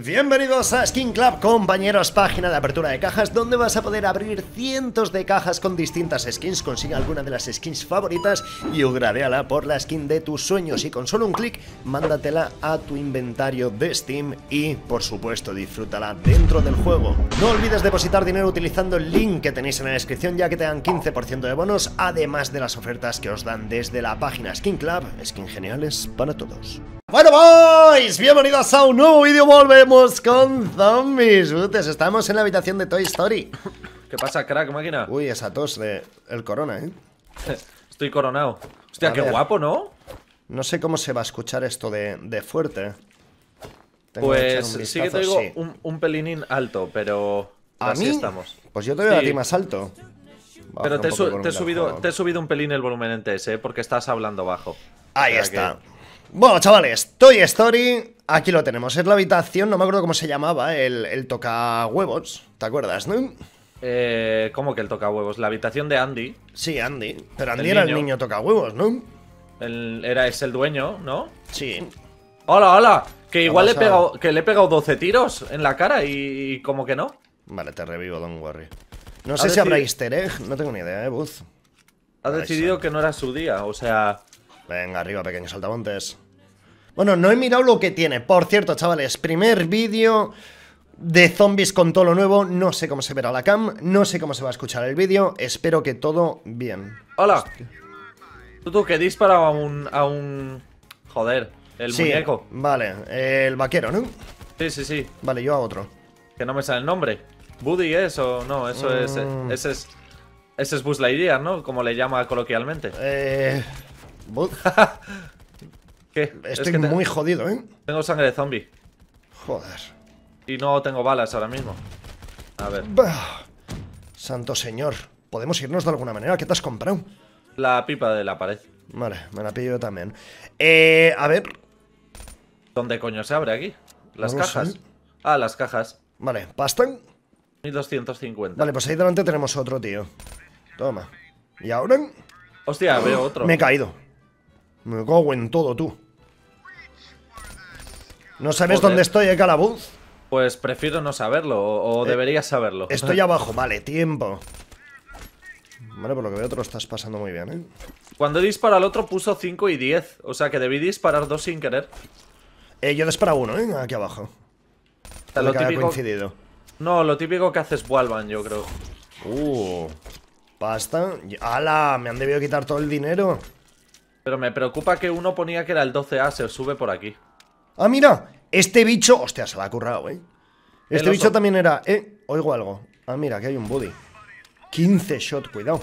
Bienvenidos a Skin Club, compañeros, página de apertura de cajas donde vas a poder abrir cientos de cajas con distintas skins, consigue alguna de las skins favoritas y upgradeala por la skin de tus sueños y con solo un clic mándatela a tu inventario de Steam y por supuesto disfrútala dentro del juego. No olvides depositar dinero utilizando el link que tenéis en la descripción ya que te dan 15% de bonos además de las ofertas que os dan desde la página Skin Club, skin geniales para todos. Bueno, boys, bienvenidos a un nuevo vídeo. Volvemos con zombies. estamos en la habitación de Toy Story. ¿Qué pasa, crack, máquina? Uy, esa tos de el corona, ¿eh? Estoy coronado. Hostia, qué guapo, ¿no? No sé cómo se va a escuchar esto de, fuerte. pues sí que te digo un, un pelinín alto, pero ¿A mí? estamos. Pues yo te veo a ti más alto. Pero te, he subido, te he subido un pelín el volumen en TS, ¿eh? porque estás hablando bajo. Ahí está. Bueno, chavales, Toy Story, aquí lo tenemos. Es la habitación, no me acuerdo cómo se llamaba, el, el toca huevos, ¿te acuerdas, no? Eh, ¿Cómo que el toca huevos? La habitación de Andy. Sí, Andy. Pero Andy era el niño toca huevos, ¿no? era, es el dueño, ¿no? Sí. ¡Hola, hola! Que igual le he, pegado, que le 12 tiros en la cara y, como que no. Vale, te revivo, Don worry. No sé si habrá easter egg, no tengo ni idea, eh, Buzz. Ha decidido que no era su día, o sea... Venga, arriba, pequeños saltamontes. Bueno, no he mirado lo que tiene. Por cierto, chavales, primer vídeo de zombies con todo lo nuevo. No sé cómo se verá la cam, no sé cómo se va a escuchar el vídeo. Espero que todo bien. Hola. Tú, tú, que dispara a un... A un... Joder, el muñeco. vale. El vaquero, ¿no? Sí, sí, sí. Vale, yo a otro. Que no me sale el nombre. ¿Buddy es o no? Eso es... Mm. Ese es... Ese es Buzz Lightyear, ¿no? Como le llama coloquialmente. Eh... Estoy muy jodido, ¿eh? Tengo sangre de zombie. Joder. Y no tengo balas ahora mismo. A ver. Santo señor. ¿Podemos irnos de alguna manera? ¿Qué te has comprado? La pipa de la pared. Vale, me la pillo yo también. Eh, a ver. ¿Dónde coño se abre aquí? Las cajas. Ah, las cajas. Vale, ¿pastan? 1250. Vale, pues ahí delante tenemos otro, tío. Toma. ¿Y ahora? Hostia, veo otro. Me he caído. Me cago en todo tú. ¿No sabes dónde estoy, eh, Calabuz? Pues prefiero no saberlo, o, eh, deberías saberlo. Estoy abajo, vale, tiempo. Vale, por lo que veo te lo estás pasando muy bien, ¿eh? Cuando dispara el otro puso 5 y 10, o sea que debí disparar dos sin querer. Eh, yo disparo uno, ¿eh? Aquí abajo. lo coincidido. No, lo típico que haces Walvan, yo creo. Uh, basta. ¡Hala! Me han debido quitar todo el dinero. Pero me preocupa que uno ponía que era el 12A, se sube por aquí. Ah, mira, este bicho... Hostia, se la ha currado, eh. Este bicho también era... Eh, oigo algo. Ah, mira, aquí hay un buddy. 15 shot, cuidado.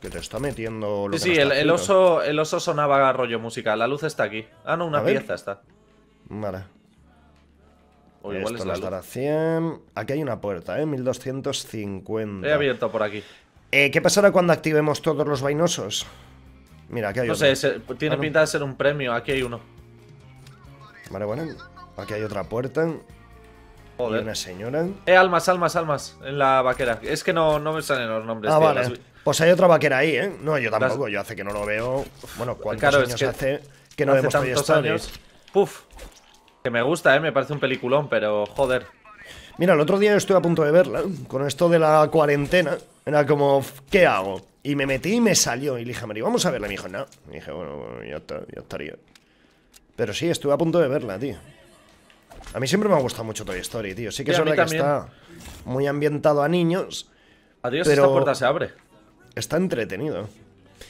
Que te está metiendo Sí, sí, el, oso, el oso sonaba rollo musical. La luz está aquí. Ah, no, una pieza está. Vale. Esto Aquí hay una puerta, ¿eh? 1250. He abierto por aquí. Eh, ¿Qué pasará cuando activemos todos los vainosos? Mira, aquí hay no No sé, tiene pinta de ser un premio. Aquí hay uno. Vale, bueno. Aquí hay otra puerta. Joder. una señora. Eh, almas, almas, almas. En la vaquera. Es que no, no me salen los nombres. Ah, vale. Pues hay otra vaquera ahí, ¿eh? No, yo tampoco. Yo hace que no lo veo. Bueno, ¿cuántos claro, años es que hace que no vemos Años. Puf. Que me gusta, ¿eh? Me parece un peliculón, pero joder. Mira, el otro día yo estuve a punto de verla. Con esto de la cuarentena, era como, ¿qué hago? Y me metí y me salió. Y le dije a vamos a verla. Y me dijo, no. Y dije, bueno, yo ya, estaría. Pero sí, estuve a punto de verla, tío. A mí siempre me ha gustado mucho Toy Story, tío. Sí que es verdad que está muy ambientado a niños. Adiós, pero esta puerta se abre. Está entretenido.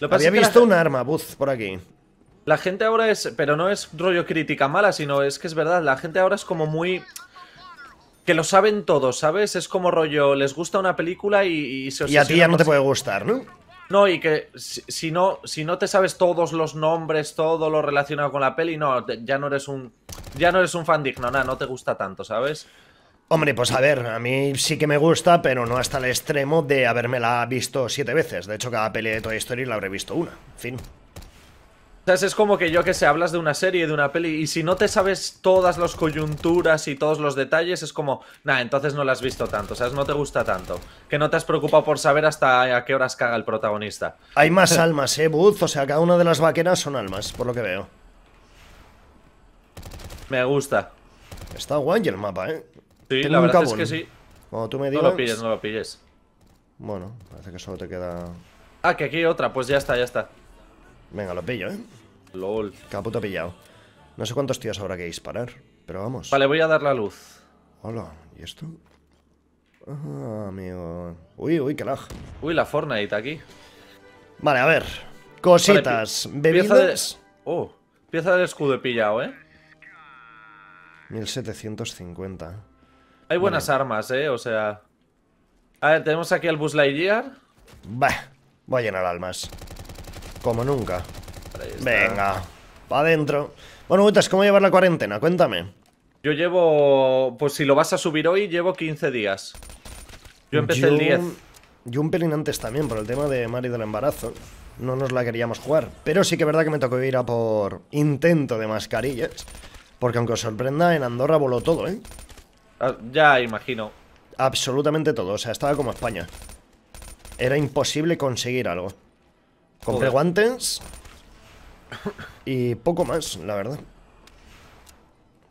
Lo Había visto un arma, Buzz, por aquí. La gente ahora es. Pero no es rollo crítica mala, sino es que es verdad. La gente ahora es como muy. Que lo saben todos, ¿sabes? Es como rollo. Les gusta una película y, y se Y a ti ya no te puede gustar, ¿no? No, y que si, no, si no te sabes todos los nombres, todo lo relacionado con la peli, no, ya no eres un. Ya no eres un fan digno, nada, no te gusta tanto, ¿sabes? Hombre, pues a ver, a mí sí que me gusta, pero no hasta el extremo de habérmela visto siete veces. De hecho, cada peli de Toy Story la habré visto una. En fin sea Es como que yo que sé, hablas de una serie, de una peli, y si no te sabes todas las coyunturas y todos los detalles, es como, nah, entonces no la has visto tanto, o ¿sabes? No te gusta tanto. Que no te has preocupado por saber hasta a qué horas caga el protagonista. Hay más almas, ¿eh, Buzz? O sea, cada una de las vaqueras son almas, por lo que veo. Me gusta. Está guay el mapa, ¿eh? Sí, la verdad es que sí. tú me No lo pilles, no lo pilles. Bueno, parece que solo te queda... Ah, que aquí hay otra, pues ya está, ya está. Venga, lo pillo, ¿eh? LOL. Caputo pillado. No sé cuántos tíos habrá que disparar, pero vamos. Vale, voy a dar la luz. Hola, ¿y esto? Ah, amigo. Uy, uy, qué lag. Uy, la Fortnite aquí. Vale, a ver. Cositas, bebidas. Pieza Oh, pieza del escudo he pillado, ¿eh? 1750. Hay buenas armas, ¿eh? O sea... A ver, tenemos aquí al Bus Lightyear. Bah, voy a llenar almas. Como nunca. Venga, va adentro. Bueno, Gutas, ¿cómo llevar la cuarentena? Cuéntame. Yo llevo. Pues si lo vas a subir hoy, llevo 15 días. Yo empecé el 10. Yo un pelín antes también, por el tema de Mari del embarazo. No nos la queríamos jugar. Pero sí que es verdad que me tocó ir a por intento de mascarillas. Porque aunque os sorprenda, en Andorra voló todo, ¿eh? Ah, ya, imagino. Absolutamente todo. O sea, estaba como España. Era imposible conseguir algo. Compré guantes, y poco más, la verdad.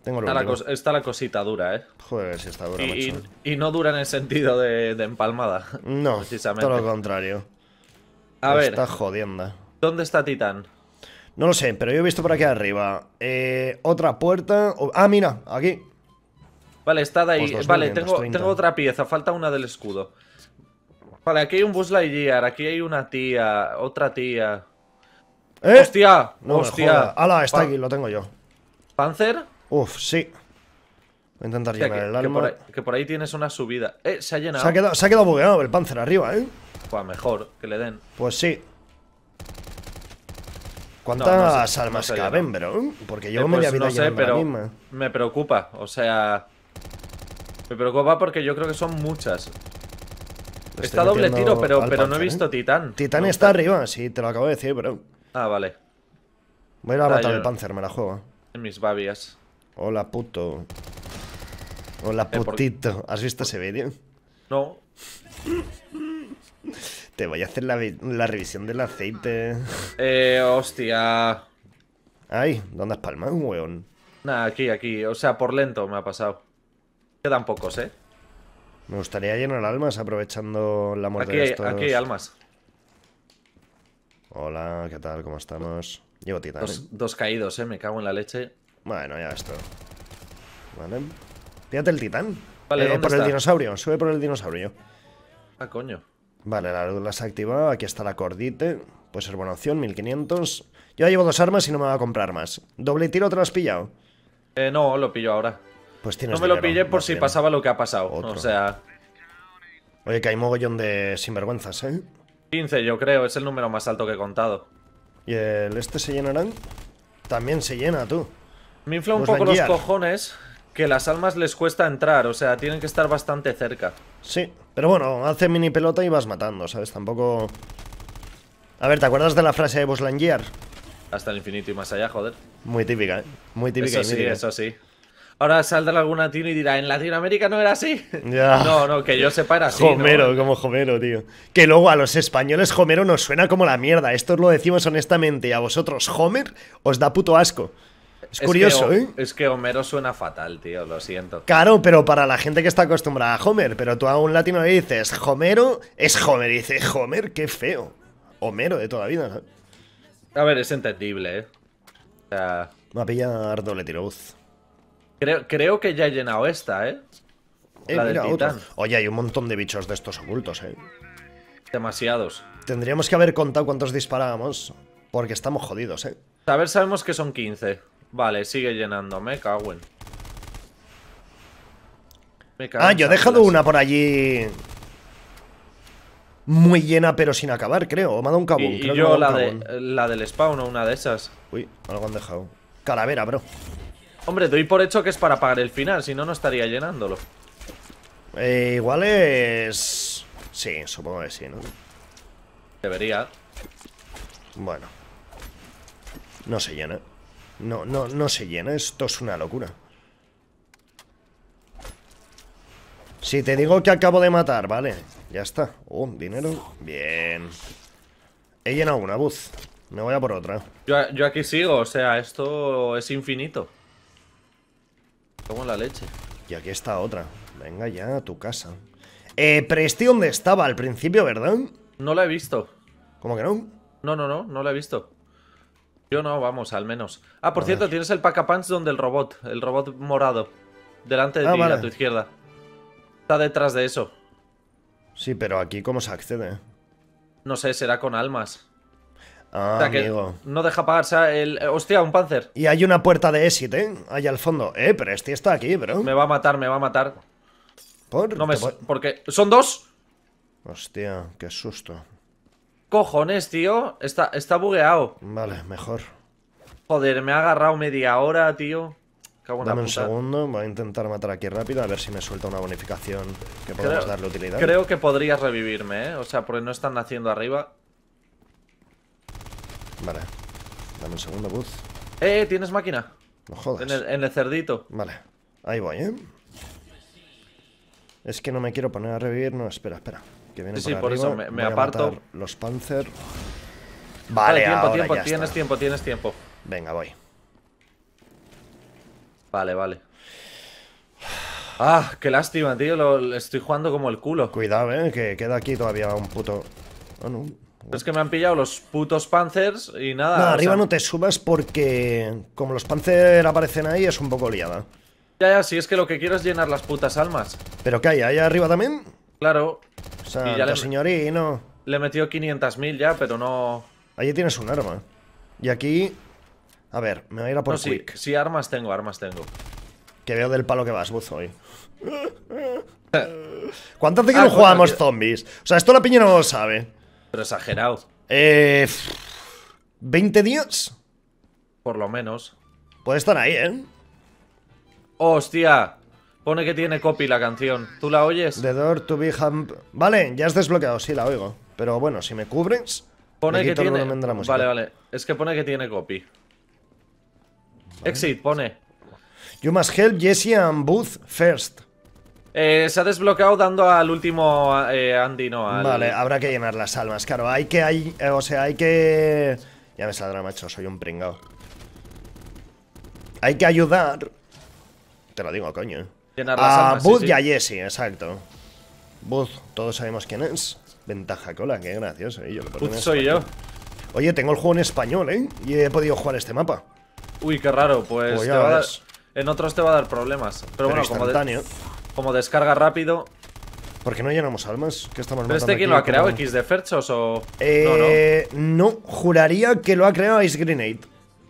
Tengo está, la está, la cosita dura, ¿eh? Joder, si está dura, y, no dura en el sentido de, empalmada. No, todo lo contrario. A ver. Está jodiendo ¿Dónde está Titán? No lo sé, pero yo he visto por aquí arriba. Eh, otra puerta. ah, mira, aquí. Vale, está de ahí. Pues vale, tengo, tengo, otra pieza. Falta una del escudo. Vale, aquí hay un Buzz Lightyear. Aquí hay una tía. Otra tía. ¡Eh! ¡Hostia! ¡Hostia! ¡Hala! Está aquí, lo tengo yo. ¿Panzer? Uf, sí. Voy a intentar el arma Que por, ahí, tienes una subida. ¡Eh! Se ha llenado. Se ha quedado, bugueado el Panzer arriba, ¿eh? Pues mejor que le den. Pues sí. ¿Cuántas armas almas caben, bro? Porque yo eh, media pues no sé, pero Me preocupa, o sea. Me preocupa porque yo creo que son muchas. está doble tiro, pero, pero no he visto ¿eh? Titán. Titán está arriba, sí, te lo acabo de decir, bro. Ah, vale. Voy a matar el Panzer, me la juego. En mis babias. Hola, puto. Hola, eh, putito. ¿Has visto ese vídeo? No. Te voy a hacer la, revisión del aceite. Eh, hostia. Ay, ¿dónde has palmado, weón? Nah, aquí, aquí. O sea, por lento me ha pasado. Quedan pocos, ¿eh? Me gustaría llenar almas aprovechando la muerte de estos... Aquí hay almas. Hola, ¿qué tal? ¿Cómo estamos? Llevo titán. ¿eh? Dos, caídos, eh, me cago en la leche. Bueno, ya esto. Vale. Pídate el titán. Vale, eh, por el dinosaurio, sube por el dinosaurio. Ah, coño. Vale, la luz la has activado, aquí está la cordite. Puede ser buena opción, 1500. Yo ya llevo dos armas y no me va a comprar más. ¿Doble tiro te lo has pillado? Eh, no, lo pillo ahora. Pues tienes No me lo pillé por si pasaba lo que ha pasado. O sea... Oye, que hay mogollón de sinvergüenzas, ¿eh? 15, yo creo, es el número más alto que he contado. ¿Y el este se llenarán? También se llena, tú. Me infla un poco los cojones que las almas les cuesta entrar, o sea, tienen que estar bastante cerca. Sí, pero bueno, hace mini pelota y vas matando, ¿sabes? Tampoco... A ver, ¿te acuerdas de la frase de Boslangiar? Hasta el infinito y más allá, joder. Muy típica, ¿eh? Muy típica. sí, eso sí ahora saldrá algún latino y dirá, en Latinoamérica no era así. No, no, que yo sepa era así. Homero, como Homero, tío. Que luego a los españoles Homero nos suena como la mierda. Esto lo decimos honestamente. A vosotros, Homer, os da puto asco. Es, curioso, ¿eh? Es que Homero suena fatal, tío, lo siento. Claro, pero para la gente que está acostumbrada a Homer, pero tú a un latino le dices, Homero es Homer, y dice, Homer, qué feo. Homero de toda vida. ¿no? A ver, es entendible, ¿eh? O sea... Me ha pillado doble Creo, que ya he llenado esta, ¿eh? eh la del titán. Oye, hay un montón de bichos de estos ocultos, ¿eh? Demasiados. Tendríamos que haber contado cuántos disparábamos, porque estamos jodidos, ¿eh? A ver, sabemos que son 15. Vale, sigue llenando, me ah, yo he dejado una por allí muy llena pero sin acabar, creo. Me ha dado un cabón. Y, yo la, De, la del spawn o una de esas. Uy, algo han dejado. Calavera, bro. Hombre, doy por hecho que es para pagar el final, si no, no estaría llenándolo. Eh, igual es... Sí, supongo que sí, ¿no? Debería. Bueno. No se llena. No, no, no se llena. Esto es una locura. Si te digo que acabo de matar, vale. Ya está. Un oh, dinero. Bien. He llenado una buz. Me voy a por otra. Yo, yo aquí sigo, o sea, esto es infinito. Como la leche. Y aquí está otra. Venga ya a tu casa. Eh, Presti, ¿dónde estaba al principio, verdad? No la he visto. ¿Cómo que no? No, no, no, no la he visto. Yo no, vamos, al menos. Ah, por cierto, tienes el pack a donde el robot, el robot morado. Delante de ah, ti, a tu izquierda. Está detrás de eso. Sí, pero aquí, ¿cómo se accede? No sé, será con almas. Ah, no deja pagarse el. Hostia, un panzer. Y hay una puerta de éxito, ¿eh? Allá al fondo. Eh, pero este está aquí, bro. Me va a matar, me va a matar. ¿Por? No me. Porque. ¿Son dos? Hostia, qué susto. Cojones, tío. Está, está bugueado. Vale, mejor. Joder, me ha agarrado media hora, tío. Dame un segundo, voy a intentar matar aquí rápido a ver si me suelta una bonificación que podamos darle utilidad. Creo que podrías revivirme, ¿eh? O sea, porque no están naciendo arriba. Vale. Dame un segundo, Buzz. ¡Eh! ¿Tienes máquina? No jodas. En el, cerdito. Vale. Ahí voy, ¿eh? Es que no me quiero poner a revivir. No, espera, espera. Que viene el por, sí, por eso me, aparto. los Panzer. Vale, vale tiempo, tiempo, tienes tiempo, tienes tiempo. Venga, voy. Vale, vale. Ah, qué lástima, tío. Lo, estoy jugando como el culo. Cuidado, eh, que queda aquí todavía un puto. Oh, no. Es que me han pillado los putos Panzers y nada. No, arriba no te subas porque como los Panzers aparecen ahí es un poco liada. Ya, ya, si es que lo que quiero es llenar las putas almas. ¿Pero qué hay? ¿Ahí arriba también? Claro. O sea, le... no... Le metió 500.000 ya, pero no... Allí tienes un arma. Y aquí... A ver, me voy a ir a por Quick. Sí, armas tengo, armas tengo. Que veo del palo que vas, buzo, hoy. Eh. ¿Cuánto hace que ah, no jugamos zombies? O sea, esto la piña no lo sabe. Pero exagerado. 20 eh, días. Por lo menos. Puede estar ahí, ¿eh? ¡Hostia! Pone que tiene copy la canción. ¿Tú la oyes? The door to be Vale, ya has desbloqueado, sí, la oigo. Pero bueno, si me cubres. Pone que tiene. Vale, vale. Es que pone que tiene copy. Exit, pone. You must help Jesse and Booth first. Eh, se ha desbloqueado dando al último eh, Andy, ¿no? Vale, habrá que llenar las almas, claro. Hay que, hay, eh, o sea, hay que... Ya me saldrá, macho, soy un pringao. Hay que ayudar... Te lo digo, coño. Llenar las a almas, y a Jesse, exacto. Bud, todos sabemos quién es. Ventaja cola, qué gracioso. soy yo. Oye, tengo el juego en español, ¿eh? Y he podido jugar este mapa. Uy, qué raro, pues... pues en otros te va a dar problemas. Pero, bueno, como... De... Como descarga rápido. ¿Por qué no llenamos almas? ¿Qué estamos ¿Pero este quién lo ha creado? ¿X de Ferchos o...? Eh, no, juraría que lo ha creado Ice Grenade.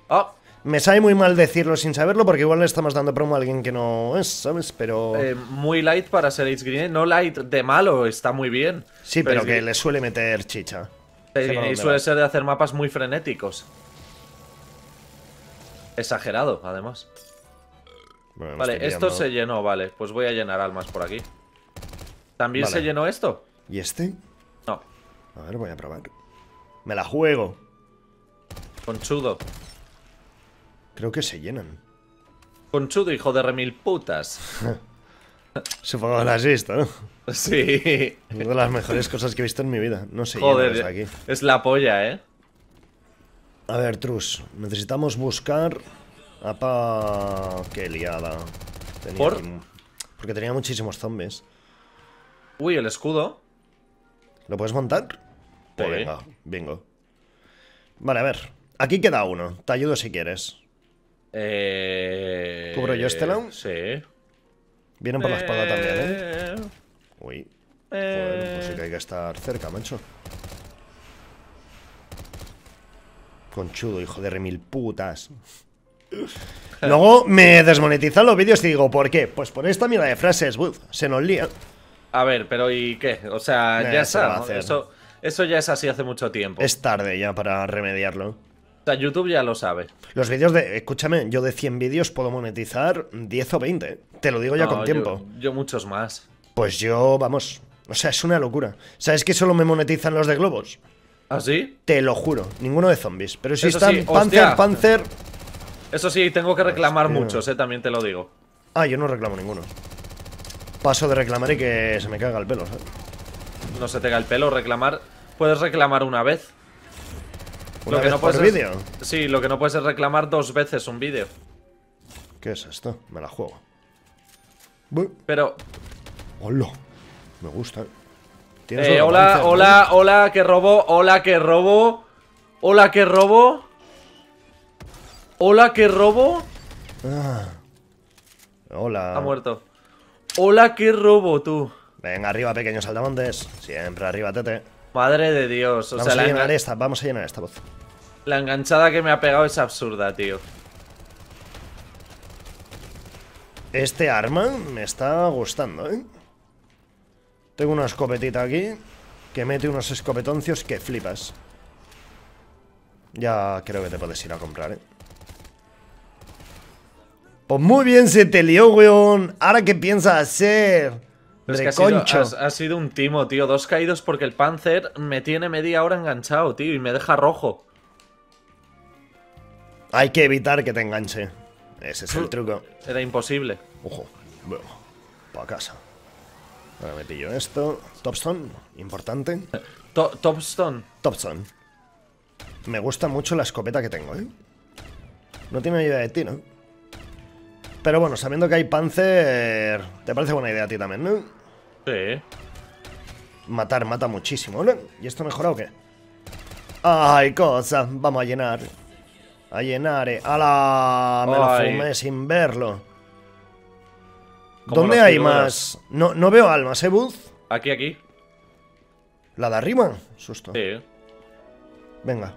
Ah. Me sale muy mal decirlo sin saberlo porque igual le estamos dando promo a alguien que no es, ¿sabes? Pero... Eh, muy light para ser Ice Grenade. No light de malo, está muy bien. Sí, pero, que le suele meter chicha. Eh, y suele ser de hacer mapas muy frenéticos. Exagerado, además vale, esto se llenó, vale. Pues voy a llenar almas por aquí. ¿También se llenó esto? ¿Y este? No. A ver, voy a probar. Me la juego. Conchudo. Creo que se llenan. Conchudo, hijo de remil putas. Supongo que lo has ¿no? Sí. Una de las mejores cosas que he visto en mi vida. No sé. Joder, aquí. es la polla, ¿eh? A ver, Trus, necesitamos buscar ¡Apa! Ah, ¡Qué liada! ¿Por? Porque tenía muchísimos zombies. Uy, el escudo. ¿Lo puedes montar? Pues venga, vengo Vale, a ver. Aquí queda uno. Te ayudo si quieres. Eh... ¿Cubro yo este lado? Sí. Vienen por la espalda también, ¿eh? eh. Uy. Eh. pues sí que hay que estar cerca, macho. Conchudo, hijo de remil putas. Luego me desmonetizan los vídeos y digo, ¿por qué? Pues por esta mierda de frases, se nos lía. A ver, pero ¿y qué? O sea, eh, ya se Eso, eso ya es así hace mucho tiempo. Es tarde ya para remediarlo. O sea, YouTube ya lo sabe. Los vídeos de. Escúchame, yo de 100 vídeos puedo monetizar 10 o 20. Te lo digo ya con tiempo. Yo, muchos más. Pues yo, vamos. O sea, es una locura. ¿Sabes que solo me monetizan los de globos? ¿Así? ¿Ah, Te lo juro. Ninguno de zombies. Pero si están Panzer, Panzer. Eso sí, tengo que reclamar mucho muchos, eh, también te lo digo. Ah, yo no reclamo ninguno. Paso de reclamar y que se me caga el pelo, ¿sabes? No se te caiga el pelo, reclamar. Puedes reclamar una vez. ¿Una que no vídeo? Sí, lo que no puedes es reclamar dos veces un vídeo. ¿Qué es esto? Me la juego. Pero. Hola. Me gusta. Eh, hola, hola, hola, que robo, hola, que robo. Hola, que robo. Hola, qué robo. Ah. Hola. Ha muerto. Hola, qué robo, tú. Ven arriba, pequeños saldamontes. Siempre arriba, tete. Madre de Dios. vamos a llenar esta, vamos a llenar esta voz. La enganchada que me ha pegado es absurda, tío. Este arma me está gustando, ¿eh? Tengo una escopetita aquí que mete unos escopetoncios que flipas. Ya creo que te puedes ir a comprar, ¿eh? Pues muy bien se te lió, weón. Ahora qué piensas hacer. Es que ha, sido, un timo, tío. Dos caídos porque el Panzer me tiene media hora enganchado, tío, y me deja rojo. Hay que evitar que te enganche. Ese es el truco. Era imposible. Ojo, bueno, para casa. Ahora me pillo esto. Topstone, importante. Topstone. Topstone. Me gusta mucho la escopeta que tengo, ¿eh? No tiene idea de ti, ¿no? Pero bueno, sabiendo que hay Panzer, te parece buena idea a ti también, ¿no? Sí. Matar mata muchísimo, ¿no? ¿Y esto mejorado o qué? ¡Ay, cosa! Vamos a llenar. A llenar, eh. ¡Hala! Me lo fumé sin verlo. ¿Dónde hay más? No, no veo almas, ¿eh, Buzz? Aquí, aquí. ¿La de arriba? Susto. Sí. Venga,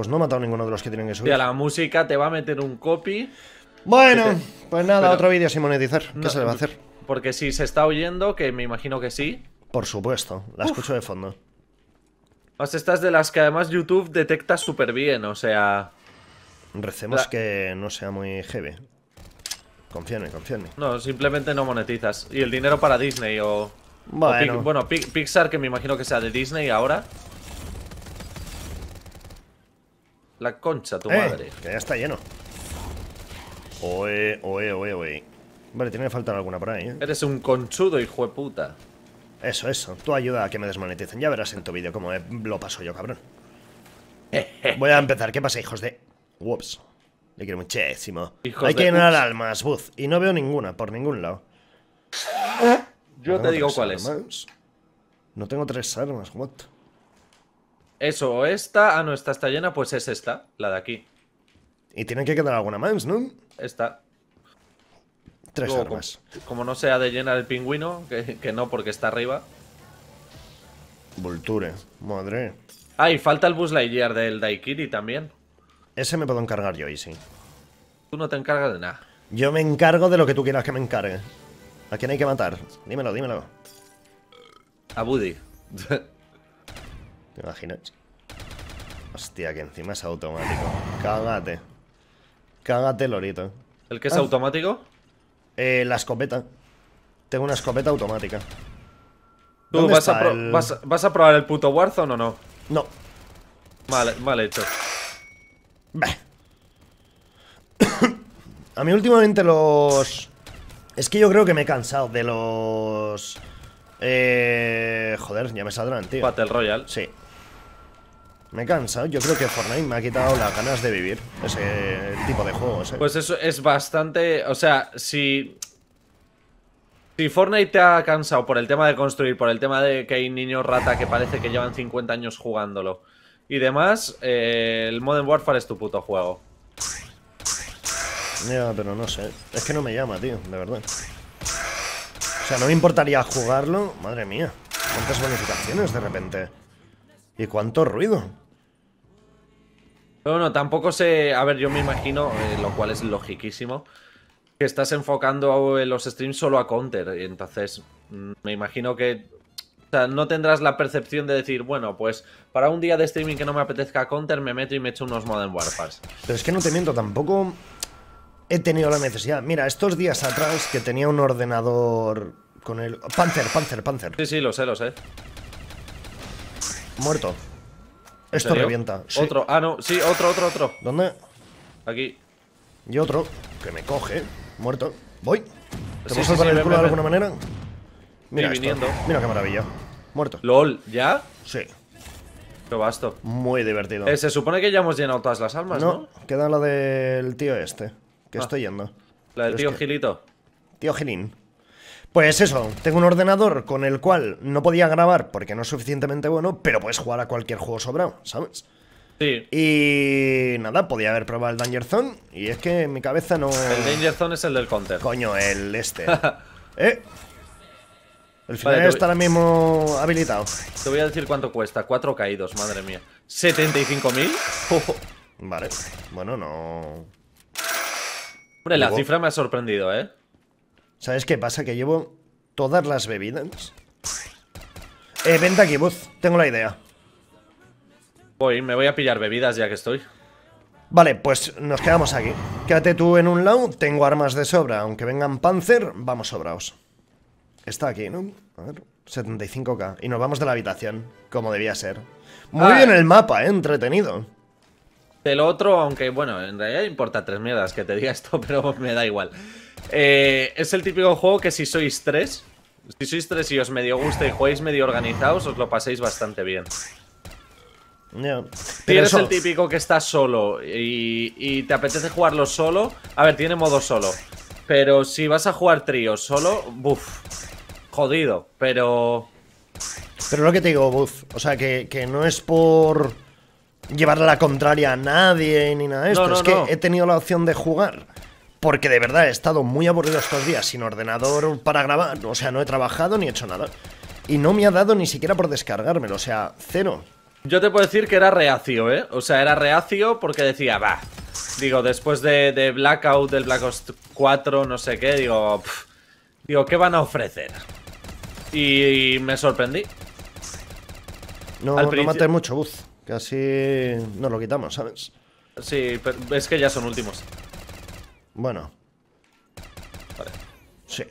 pues no he matado a ninguno de los que tienen que subir. a la música te va a meter un copy. Bueno, pues nada, otro vídeo sin monetizar. ¿Qué se le va a hacer? Porque si se está oyendo, que me imagino que sí. Por supuesto, la escucho de fondo. Pues estas de las que además YouTube detecta súper bien, o sea... Recemos que no sea muy heavy. Confía en mí, confía en mí. No, simplemente no monetizas. Y el dinero para Disney o... Bueno, bueno Pixar, que me imagino que sea de Disney ahora. La concha, tu eh, madre. ya está lleno. Oe, oe, oe, oe. Vale, tiene que faltar alguna por ahí, ¿eh? Eres un conchudo, hijo de puta. Eso, eso. Tú ayuda a que me desmoneticen. Ya verás en tu vídeo cómo eh, lo paso yo, cabrón. Voy a empezar. ¿Qué pasa, hijos de...? Ups. Le quiero muchísimo. Hay que llenar almas, Buzz. Y no veo ninguna, por ningún lado. Yo te digo cuáles. No tengo tres armas, what? Eso, esta. Ah, no, esta está llena, pues es esta, la de aquí. Y tiene que quedar alguna más, ¿no? Esta. Tres armas. Como, no sea de llena el pingüino, que, no, porque está arriba. Vulture, madre. Ah, falta el Buzz Lightyear del Daikiri también. Ese me puedo encargar yo, Easy. Tú no te encargas de nada. Yo me encargo de lo que tú quieras que me encargue. ¿A quién hay que matar? Dímelo, dímelo. A Buddy. ¿Te imaginas? Hostia, que encima es automático. Cágate. Cágate, lorito. ¿El que es ah. automático? Eh, la escopeta. Tengo una escopeta automática. ¿Tú vas a, probar el puto Warzone o no? No. Vale, mal hecho. a mí últimamente los... Es que yo creo que me he cansado de los... Eh, joder, ya me saldrán, tío. Battle Royale. Sí. Me he cansado, yo creo que Fortnite me ha quitado las ganas de vivir ese tipo de juegos. Eh. Pues eso es bastante. O sea, si. Si Fortnite te ha cansado por el tema de construir, por el tema de que hay niños rata que parece que llevan 50 años jugándolo y demás, eh, el Modern Warfare es tu puto juego. pero no sé. Es que no me llama, tío, de verdad sea, no me importaría jugarlo. Madre mía. ¿Cuántas bonificaciones de repente? ¿Y cuánto ruido? Bueno, tampoco sé... A ver, yo me imagino, eh, lo cual es logiquísimo, que estás enfocando los streams solo a counter. Entonces, mm, me imagino que... O sea, no tendrás la percepción de decir, bueno, pues para un día de streaming que no me apetezca counter, me meto y me echo unos Modern Warfare. Pero es que no te miento, tampoco he tenido la necesidad. Mira, estos días atrás que tenía un ordenador con el... Panzer, Panzer, Panzer. Sí, sí, lo sé, lo sé. Muerto. Esto revienta. Otro, ah, no, sí, otro, otro, otro. ¿Dónde? Aquí. Y otro, que me coge. Muerto. Voy. ¿Te sí, a el culo de alguna manera? Mira, viniendo. mira qué maravilla. Muerto. ¿Lol? ¿Ya? Sí. Lo basto. Muy divertido. Eh, se supone que ya hemos llenado todas las almas, ¿no? No, queda la del tío este que ah. estoy yendo. La del tío Gilito. Tío Gilín. Pues eso, tengo un ordenador con el cual no podía grabar porque no es suficientemente bueno, pero puedes jugar a cualquier juego sobrado, ¿sabes? Sí. Y nada, podía haber probado el Danger Zone y es que mi cabeza no... El Danger Zone es el del counter. Coño, el este. ¿Eh? El final está ahora mismo habilitado. Te voy a decir cuánto cuesta. Cuatro caídos, madre mía. ¿75.000? vale. Bueno, no... Hombre, la cifra me ha sorprendido, ¿eh? ¿Sabes qué pasa? Que llevo todas las bebidas. Eh, vente aquí, Buzz. Tengo la idea. Voy, me voy a pillar bebidas ya que estoy. Vale, pues nos quedamos aquí. Quédate tú en un lado, tengo armas de sobra. Aunque vengan Panzer, vamos sobraos. Está aquí, ¿no? A ver, 75k. Y nos vamos de la habitación, como debía ser. Muy ah, bien eh. el mapa, ¿eh? entretenido del otro, aunque bueno, en realidad importa tres mierdas que te diga esto, pero me da igual. Eh, es el típico juego que si sois tres, si sois tres y os medio gusta y jugáis medio organizados, os lo paséis bastante bien. ¿Tienes el típico que está solo y, te apetece jugarlo solo, a ver, tiene modo solo. Pero si vas a jugar trío solo, buf, jodido, pero... Pero lo que te digo, buf, o sea, que no es por Llevar la contraria a nadie ni nada de esto. es que he tenido la opción de jugar. Porque de verdad he estado muy aburrido estos días sin ordenador para grabar. O sea, no he trabajado ni hecho nada. Y no me ha dado ni siquiera por descargármelo. O sea, cero. Yo te puedo decir que era reacio, ¿eh? O sea, era reacio porque decía, va. Digo, después de, Blackout, del Black Ops 4, no sé qué, digo, digo, ¿qué van a ofrecer? Y, me sorprendí. No, no maté mucho, Buzz. Casi nos lo quitamos, ¿sabes? Sí, pero es que ya son últimos. Bueno. Vale. Sí.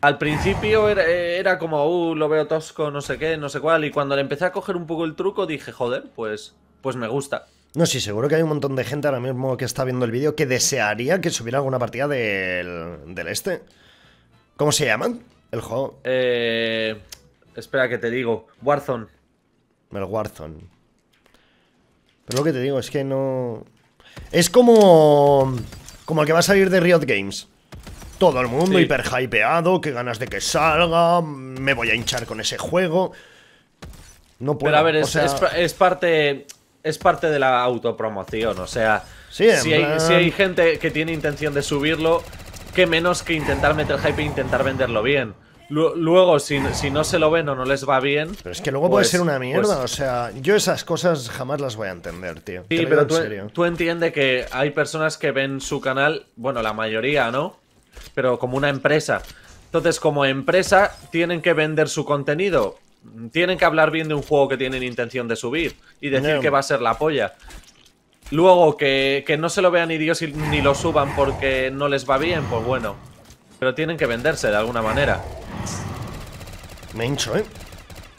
Al principio era, como, uh, lo veo tosco, no sé qué, no sé cuál. Y cuando le empecé a coger un poco el truco, dije, joder, pues, pues me gusta. No, sí, seguro que hay un montón de gente ahora mismo que está viendo el vídeo que desearía que subiera alguna partida del, del este. ¿Cómo se llaman? El juego. Eh, espera que te digo. Warzone. El Warzone. Pero lo que te digo es que no... Es como... Como el que va a salir de Riot Games. Todo el mundo hiper hypeado, que ganas de que salga, me voy a hinchar con ese juego. No puedo. Pero a ver, es, parte. Es parte de la autopromoción, o sea. si, hay, si hay gente que tiene intención de subirlo, qué menos que intentar meter hype e intentar venderlo bien. Luego, si, si, no se lo ven o no les va bien. Pero es que luego puede pues, ser una mierda. Pues o sea, yo esas cosas jamás las voy a entender, tío. Sí, pero tú, entiendes que hay personas que ven su canal, bueno, la mayoría, ¿no? Pero como una empresa. Entonces, como empresa, tienen que vender su contenido. Tienen que hablar bien de un juego que tienen intención de subir y decir que va a ser la polla. Luego, que, no se lo vean ni Dios ni lo suban porque no les va bien, pues bueno. Pero tienen que venderse de alguna manera. Me hincho, ¿eh?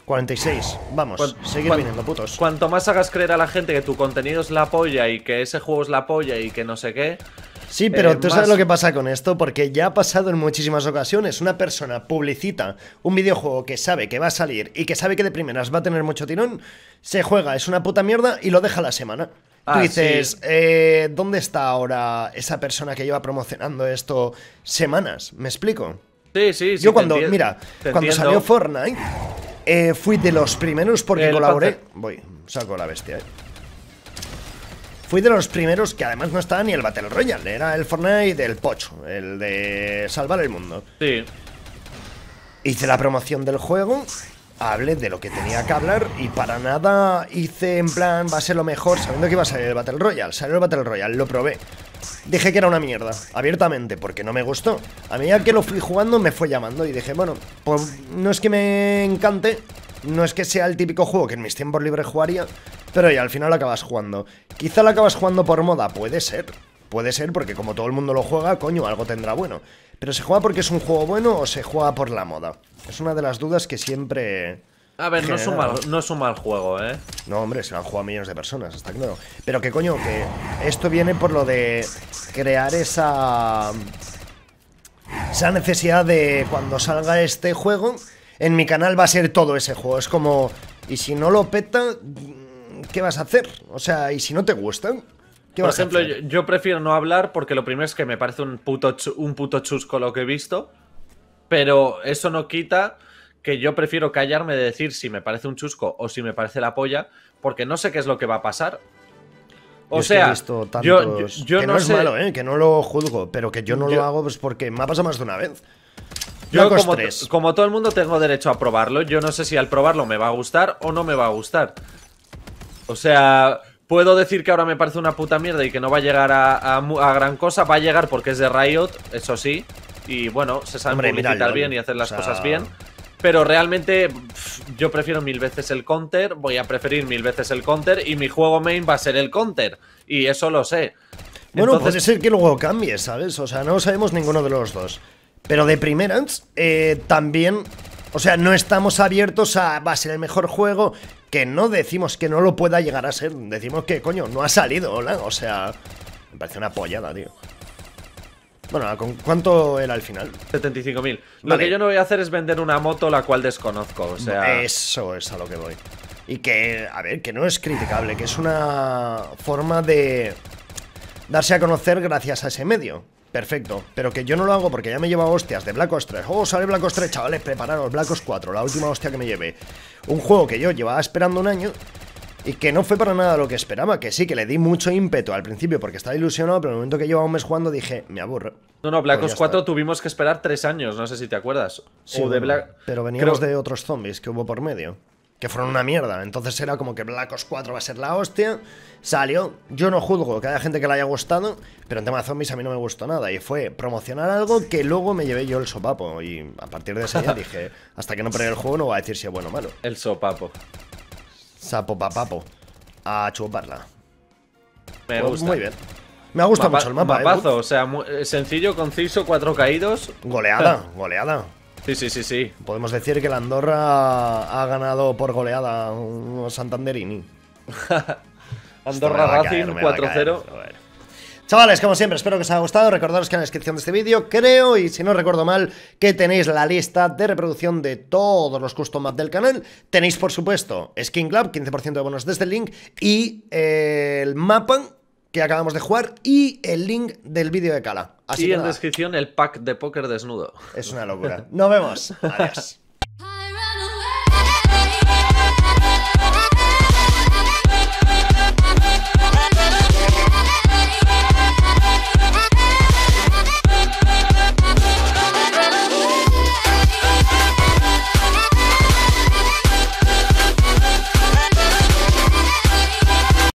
46. Vamos, seguir viniendo, putos. Cuanto más hagas creer a la gente que tu contenido es la apoya y que ese juego es la apoya y que no sé qué. Sí, pero eh, tú sabes lo que pasa con esto, porque ya ha pasado en muchísimas ocasiones. Una persona publicita un videojuego que sabe que va a salir y que sabe que de primeras va a tener mucho tirón, se juega, es una puta mierda y lo deja la semana. Tú ah, dices, eh, ¿dónde está ahora esa persona que lleva promocionando esto semanas? ¿Me explico? Sí, sí, Yo cuando, mira, cuando salió Fortnite, eh, fui de los primeros porque colaboré. Voy, saco la bestia, eh. Fui de los primeros que además no estaba ni el Battle Royale, era el Fortnite del Pocho, el de salvar el mundo. Sí. Hice la promoción del juego hablé de lo que tenía que hablar y para nada hice en plan va a ser lo mejor sabiendo que iba a salir el Battle Royale. Salió el Battle Royale, lo probé. Dije que era una mierda, abiertamente, porque no me gustó. A medida que lo fui jugando me fue llamando y dije, bueno, pues no es que me encante, no es que sea el típico juego que en mis tiempos libres jugaría, pero ya al final lo acabas jugando. Quizá lo acabas jugando por moda, puede ser. Puede ser porque como todo el mundo lo juega, coño, algo tendrá bueno. ¿Pero se juega porque es un juego bueno o se juega por la moda? Es una de las dudas que siempre... A ver, no es, un mal, juego, ¿eh? No, hombre, se lo han jugado millones de personas, está claro. Pero que coño, que esto viene por lo de crear esa... Esa necesidad de cuando salga este juego, en mi canal va a ser todo ese juego. Es como, y si no lo peta, ¿qué vas a hacer? O sea, y si no te gustan... Por ejemplo, yo, prefiero no hablar porque lo primero es que me parece un puto, un chusco lo que he visto, pero eso no quita que yo prefiero callarme de decir si me parece un chusco o si me parece la polla, porque no sé qué es lo que va a pasar. O sea, visto yo, que no, es malo, ¿eh? que no lo juzgo, pero que yo no lo hago pues porque me ha pasado más de una vez. Yo, como, como, todo el mundo, tengo derecho a probarlo. Yo no sé si al probarlo me va a gustar o no me va a gustar. O sea, Puedo decir que ahora me parece una puta mierda y que no va a llegar a, gran cosa. Va a llegar porque es de Riot, eso sí. Y bueno, se sabe bien y hacer las cosas bien. Pero realmente yo prefiero mil veces el counter, voy a preferir mil veces el counter y mi juego main va a ser el counter. Y eso lo sé. Bueno, Entonces... puede ser que luego cambie, ¿sabes? O sea, no sabemos ninguno de los dos. Pero de primeras, eh, también o sea, no estamos abiertos a va a ser el mejor juego que no decimos que no lo pueda llegar a ser, decimos que, coño, no ha salido, hola, o sea, me parece una pollada, tío. Bueno, ¿con ¿cuánto era al final? 75.000. Lo que yo no voy a hacer es vender una moto la cual desconozco, o sea... Eso es a lo que voy. Y que, a ver, que no es criticable, que es una forma de darse a conocer gracias a ese medio. Perfecto, pero que yo no lo hago porque ya me lleva hostias de Black Ops 3. Oh, sale Black Ops 3, chavales, prepararos, Black Ops 4, la última hostia que me lleve. Un juego que yo llevaba esperando un año y que no fue para nada lo que esperaba, que sí, que le di mucho ímpeto al principio porque estaba ilusionado, pero en el momento que llevaba un mes jugando dije, me aburro. No, no, Black pues Ops 4 tuvimos que esperar tres años, no sé si te acuerdas. pero veníamos de otros zombies que hubo por medio que fueron una mierda. Entonces era como que Black Ops 4 va a ser la hostia. Salió. Yo no juzgo que haya gente que le haya gustado, pero en tema de zombies a mí no me gustó nada. Y fue promocionar algo que luego me llevé yo el sopapo. Y a partir de ese día dije, hasta que no pruebe el juego no voy a decir si es bueno o malo. El sopapo. Sapo papapo. A chuparla. Me pues gusta. Muy bien. Me ha gustado mucho el mapa. ¿eh? Mapazo, o sea, sencillo, conciso, cuatro caídos. Goleada, goleada. Sí, sí, sí, sí. Podemos decir que la Andorra ha ganado por goleada un Santanderini. Andorra Racing 4-0. Chavales, como siempre, espero que os haya gustado. Recordaros que en la descripción de este vídeo, creo, y si no recuerdo mal, que tenéis la lista de reproducción de todos los custom maps del canal. Tenéis, por supuesto, Skin Club, 15% de bonos desde el link, y eh, el Mapan que acabamos de jugar y el link del vídeo de Cala. Así y en descripción el pack de póker desnudo. Es una locura. Nos vemos. Adiós.